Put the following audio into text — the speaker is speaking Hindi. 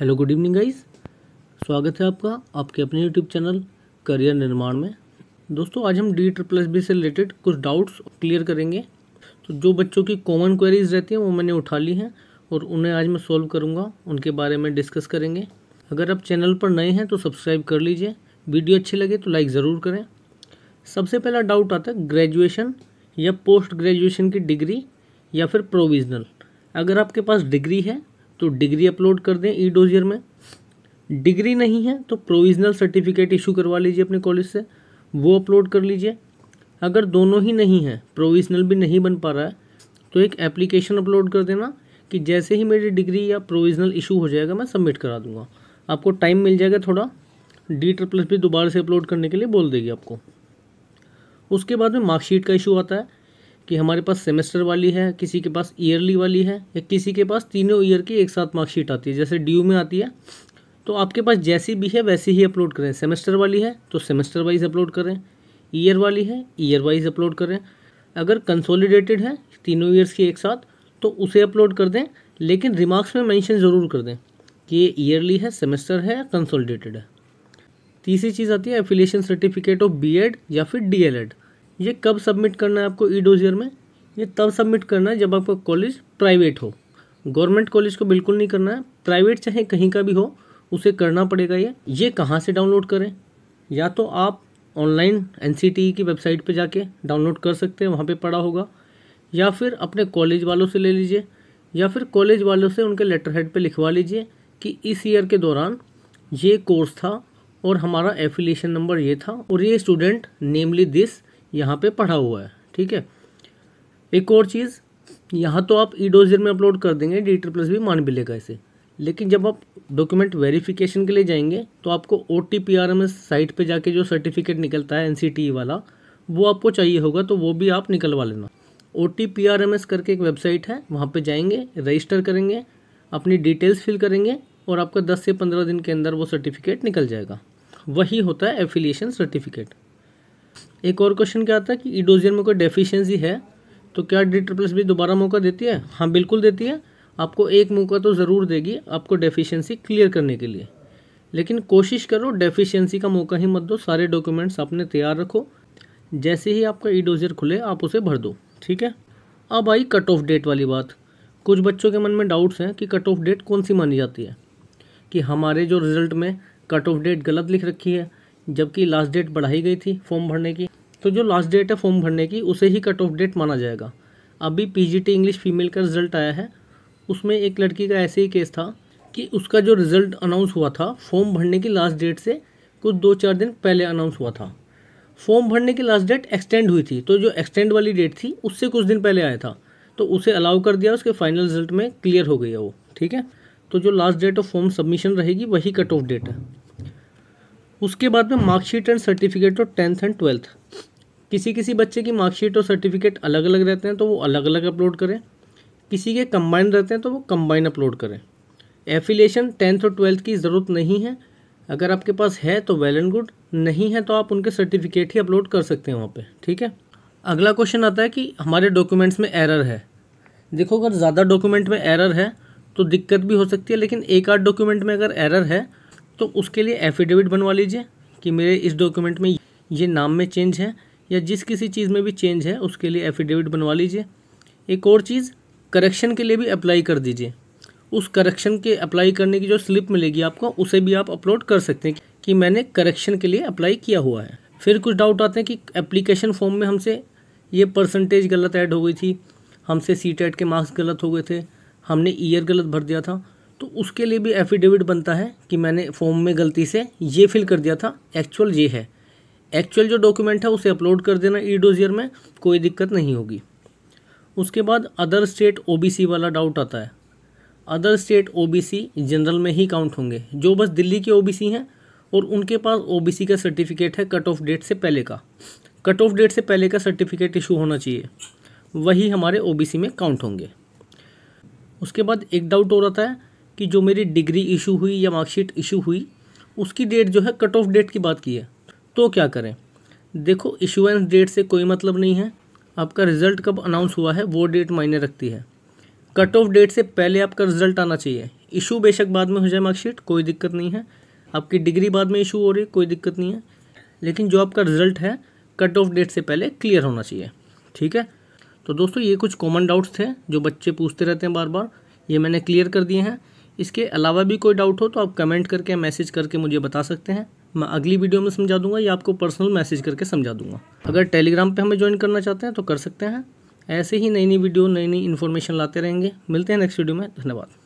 हेलो गुड इवनिंग गाइस स्वागत है आपका आपके अपने यूट्यूब चैनल करियर निर्माण में दोस्तों आज हम डी ट्रिपल बी से रिलेटेड कुछ डाउट्स क्लियर करेंगे तो जो बच्चों की कॉमन क्वेरीज रहती हैं वो मैंने उठा ली हैं और उन्हें आज मैं सॉल्व करूँगा उनके बारे में डिस्कस करेंगे अगर आप चैनल पर नए हैं तो सब्सक्राइब कर लीजिए वीडियो अच्छी लगे तो लाइक ज़रूर करें सबसे पहला डाउट आता है ग्रेजुएशन या पोस्ट ग्रेजुएशन की डिग्री या फिर प्रोविजनल अगर आपके पास डिग्री है तो डिग्री अपलोड कर दें ई डोजियर में डिग्री नहीं है तो प्रोविजनल सर्टिफिकेट इशू करवा लीजिए अपने कॉलेज से वो अपलोड कर लीजिए अगर दोनों ही नहीं है प्रोविजनल भी नहीं बन पा रहा है तो एक एप्लीकेशन अपलोड कर देना कि जैसे ही मेरी डिग्री या प्रोविजनल इशू हो जाएगा मैं सबमिट करा दूंगा आपको टाइम मिल जाएगा थोड़ा डी प्लस भी दोबारा से अपलोड करने के लिए बोल देगी आपको उसके बाद में मार्कशीट का इशू आता है कि हमारे पास सेमेस्टर वाली है किसी के पास ईयरली वाली है या किसी के पास तीनों ईयर की एक साथ मार्कशीट आती है जैसे ड्यू में आती है तो आपके पास जैसी भी है वैसी ही अपलोड करें सेमेस्टर वाली है तो सेमेस्टर वाइज अपलोड करें ईयर वाली है ईयर वाइज अपलोड करें अगर कंसोलिडेटेड है तीनों ईयर्स की एक साथ तो उसे अपलोड कर दें लेकिन रिमार्क्स में मेंशन ज़रूर कर दें कि ये ईयरली है सेमेस्टर है या कंसोलिडेटेड है तीसरी चीज़ आती है एफिलेशन सर्टिफिकेट ऑफ बी या फिर डी ये कब सबमिट करना है आपको ई डोजियर में ये तब सबमिट करना है जब आपका कॉलेज प्राइवेट हो गवर्नमेंट कॉलेज को बिल्कुल नहीं करना है प्राइवेट चाहे कहीं का भी हो उसे करना पड़ेगा ये ये कहाँ से डाउनलोड करें या तो आप ऑनलाइन एन e की वेबसाइट पर जाके डाउनलोड कर सकते हैं वहाँ पर पड़ा होगा या फिर अपने कॉलेज वालों से ले लीजिए या फिर कॉलेज वालों से उनके लेटर हेड पर लिखवा लीजिए कि इस ईयर के दौरान ये कोर्स था और हमारा एफिलिएशन नंबर ये था और ये स्टूडेंट नेमली दिस यहाँ पे पढ़ा हुआ है ठीक है एक और चीज़ यहाँ तो आप ई डोजर में अपलोड कर देंगे डी प्लस e e भी मान भी लेगा इसे लेकिन जब आप डॉक्यूमेंट वेरिफिकेशन के लिए जाएंगे तो आपको O T P R M S site पर जाके जो सर्टिफिकेट निकलता है एन सी टी वाला वो आपको चाहिए होगा तो वो भी आप निकलवा लेना O T P R M S करके एक वेबसाइट है वहाँ पे जाएंगे रजिस्टर करेंगे अपनी डिटेल्स फिल करेंगे और आपका 10 से 15 दिन के अंदर वो सर्टिफिकेट निकल जाएगा वही होता है एफिलिएशन सर्टिफिकेट एक और क्वेश्चन क्या आता है कि ईडोजियर में कोई डेफिशिएंसी है तो क्या डी ट्रिपल भी दोबारा मौका देती है हाँ बिल्कुल देती है आपको एक मौका तो ज़रूर देगी आपको डेफिशिएंसी क्लियर करने के लिए लेकिन कोशिश करो डेफिशिएंसी का मौका ही मत दो सारे डॉक्यूमेंट्स आपने तैयार रखो जैसे ही आपका ईडोजियर खुले आप उसे भर दो ठीक है अब आई कट ऑफ डेट वाली बात कुछ बच्चों के मन में डाउट्स हैं कि कट ऑफ डेट कौन सी मानी जाती है कि हमारे जो रिजल्ट में कट ऑफ डेट गलत लिख रखी है जबकि लास्ट डेट बढ़ाई गई थी फॉर्म भरने की तो जो लास्ट डेट है फॉर्म भरने की उसे ही कट ऑफ डेट माना जाएगा अभी पीजीटी इंग्लिश फीमेल का रिजल्ट आया है उसमें एक लड़की का ऐसे ही केस था कि उसका जो रिज़ल्ट अनाउंस हुआ था फॉर्म भरने की लास्ट डेट से कुछ दो चार दिन पहले अनाउंस हुआ था फॉर्म भरने की लास्ट डेट एक्सटेंड हुई थी तो जो एक्सटेंड वाली डेट थी उससे कुछ दिन पहले आया था तो उसे अलाउ कर दिया उसके फाइनल रिजल्ट में क्लियर हो गई है वो ठीक है तो जो last date of form submission रहेगी वही कट ऑफ डेट है उसके बाद में मार्कशीट एंड सर्टिफिकेट और टेंथ एंड ट्वेल्थ किसी किसी बच्चे की मार्कशीट और सर्टिफिकेट अलग अलग रहते हैं तो वो अलग अलग अपलोड करें किसी के कम्बाइन रहते हैं तो वो कम्बाइन अपलोड करें एफिलेशन टेंथ और ट्वेल्थ की ज़रूरत नहीं है अगर आपके पास है तो वेल एंड गुड नहीं है तो आप उनके सर्टिफिकेट ही अपलोड कर सकते हैं वहाँ पे ठीक है अगला क्वेश्चन आता है कि हमारे डॉक्यूमेंट्स में एरर है देखो अगर ज़्यादा डॉक्यूमेंट में एरर है तो दिक्कत भी हो सकती है लेकिन एक आध डॉक्यूमेंट में अगर एरर है तो उसके लिए एफिडेविट बनवा लीजिए कि मेरे इस डॉक्यूमेंट में ये नाम में चेंज है या जिस किसी चीज़ में भी चेंज है उसके लिए एफिडेविट बनवा लीजिए एक और चीज़ करेक्शन के लिए भी अप्लाई कर दीजिए उस करेक्शन के अप्लाई करने की जो स्लिप मिलेगी आपको उसे भी आप अपलोड कर सकते हैं कि मैंने करेक्शन के लिए अप्लाई किया हुआ है फिर कुछ डाउट आते हैं कि एप्लीकेशन फॉर्म में हमसे ये परसेंटेज गलत ऐड हो गई थी हमसे सी के मार्क्स गलत हो गए थे हमने ईयर गलत भर दिया था तो उसके लिए भी एफिडेविट बनता है कि मैंने फॉर्म में गलती से ये फिल कर दिया था एक्चुअल ये है एक्चुअल जो डॉक्यूमेंट है उसे अपलोड कर देना ई डोजियर में कोई दिक्कत नहीं होगी उसके बाद अदर स्टेट ओबीसी वाला डाउट आता है अदर स्टेट ओबीसी जनरल में ही काउंट होंगे जो बस दिल्ली के ओबीसी हैं और उनके पास ओबीसी का सर्टिफिकेट है कट ऑफ डेट से पहले का कट ऑफ डेट से पहले का सर्टिफिकेट इशू होना चाहिए वही हमारे ओबीसी में काउंट होंगे उसके बाद एक डाउट और आता है कि जो मेरी डिग्री इशू हुई या मार्कशीट इशू हुई उसकी डेट जो है कट ऑफ डेट की बात की है तो क्या करें देखो इशुएंस डेट से कोई मतलब नहीं है आपका रिज़ल्ट कब अनाउंस हुआ है वो डेट मायने रखती है कट ऑफ डेट से पहले आपका रिज़ल्ट आना चाहिए इशू बेशक बाद में हो जाए मार्कशीट कोई दिक्कत नहीं है आपकी डिग्री बाद में इशू हो रही कोई दिक्कत नहीं है लेकिन जो आपका रिज़ल्ट है कट ऑफ डेट से पहले क्लियर होना चाहिए ठीक है तो दोस्तों ये कुछ कॉमन डाउट्स थे जो बच्चे पूछते रहते हैं बार बार ये मैंने क्लियर कर दिए हैं इसके अलावा भी कोई डाउट हो तो आप कमेंट करके मैसेज करके मुझे बता सकते हैं मैं अगली वीडियो में समझा दूंगा या आपको पर्सनल मैसेज करके समझा दूंगा अगर टेलीग्राम पे हमें ज्वाइन करना चाहते हैं तो कर सकते हैं ऐसे ही नई नई वीडियो नई नई इन्फॉर्मेशन लाते रहेंगे मिलते हैं नेक्स्ट वीडियो में धन्यवाद